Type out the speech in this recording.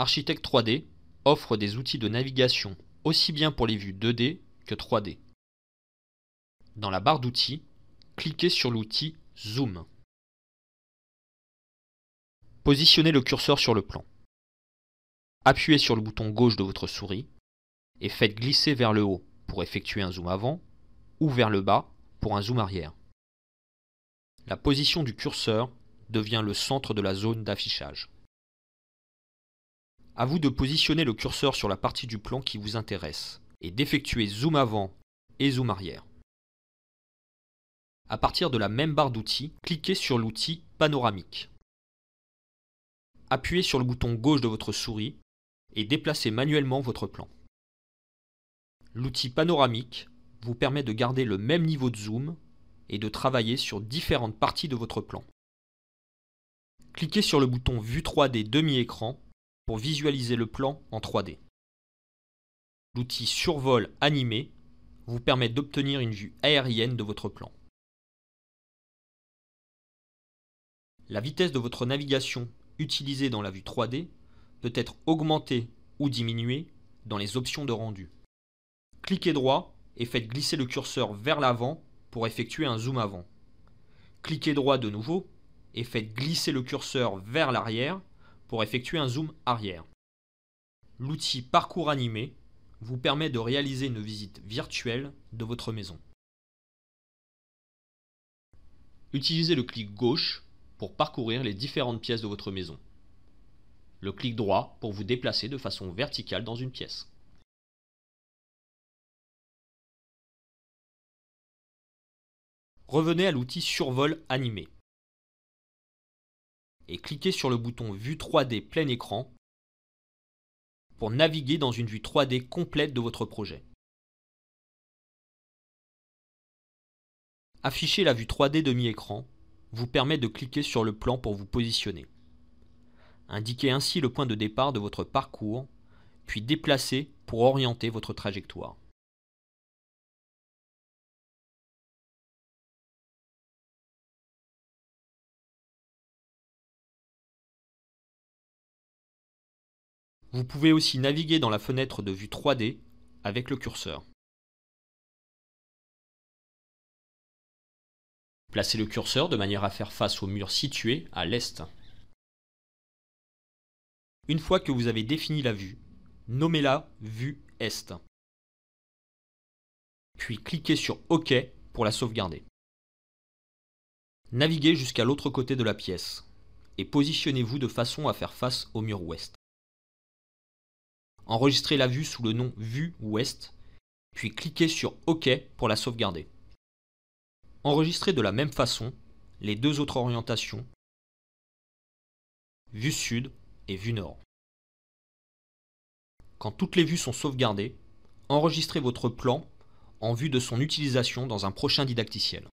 Architecte 3D offre des outils de navigation aussi bien pour les vues 2D que 3D. Dans la barre d'outils, cliquez sur l'outil Zoom. Positionnez le curseur sur le plan. Appuyez sur le bouton gauche de votre souris et faites glisser vers le haut pour effectuer un zoom avant ou vers le bas pour un zoom arrière. La position du curseur devient le centre de la zone d'affichage à vous de positionner le curseur sur la partie du plan qui vous intéresse et d'effectuer zoom avant et zoom arrière. À partir de la même barre d'outils, cliquez sur l'outil panoramique. Appuyez sur le bouton gauche de votre souris et déplacez manuellement votre plan. L'outil panoramique vous permet de garder le même niveau de zoom et de travailler sur différentes parties de votre plan. Cliquez sur le bouton Vue 3D demi-écran visualiser le plan en 3D. L'outil Survol animé vous permet d'obtenir une vue aérienne de votre plan. La vitesse de votre navigation utilisée dans la vue 3D peut être augmentée ou diminuée dans les options de rendu. Cliquez droit et faites glisser le curseur vers l'avant pour effectuer un zoom avant. Cliquez droit de nouveau et faites glisser le curseur vers l'arrière pour effectuer un zoom arrière. L'outil Parcours animé vous permet de réaliser une visite virtuelle de votre maison. Utilisez le clic gauche pour parcourir les différentes pièces de votre maison. Le clic droit pour vous déplacer de façon verticale dans une pièce. Revenez à l'outil Survol animé et cliquez sur le bouton Vue 3D plein écran pour naviguer dans une vue 3D complète de votre projet. Afficher la vue 3D demi-écran vous permet de cliquer sur le plan pour vous positionner. Indiquez ainsi le point de départ de votre parcours, puis déplacez pour orienter votre trajectoire. Vous pouvez aussi naviguer dans la fenêtre de vue 3D avec le curseur. Placez le curseur de manière à faire face au mur situé à l'est. Une fois que vous avez défini la vue, nommez-la Vue Est. Puis cliquez sur OK pour la sauvegarder. Naviguez jusqu'à l'autre côté de la pièce et positionnez-vous de façon à faire face au mur ouest enregistrez la vue sous le nom Vue Ouest, puis cliquez sur OK pour la sauvegarder. Enregistrez de la même façon les deux autres orientations, Vue Sud et Vue Nord. Quand toutes les vues sont sauvegardées, enregistrez votre plan en vue de son utilisation dans un prochain didacticiel.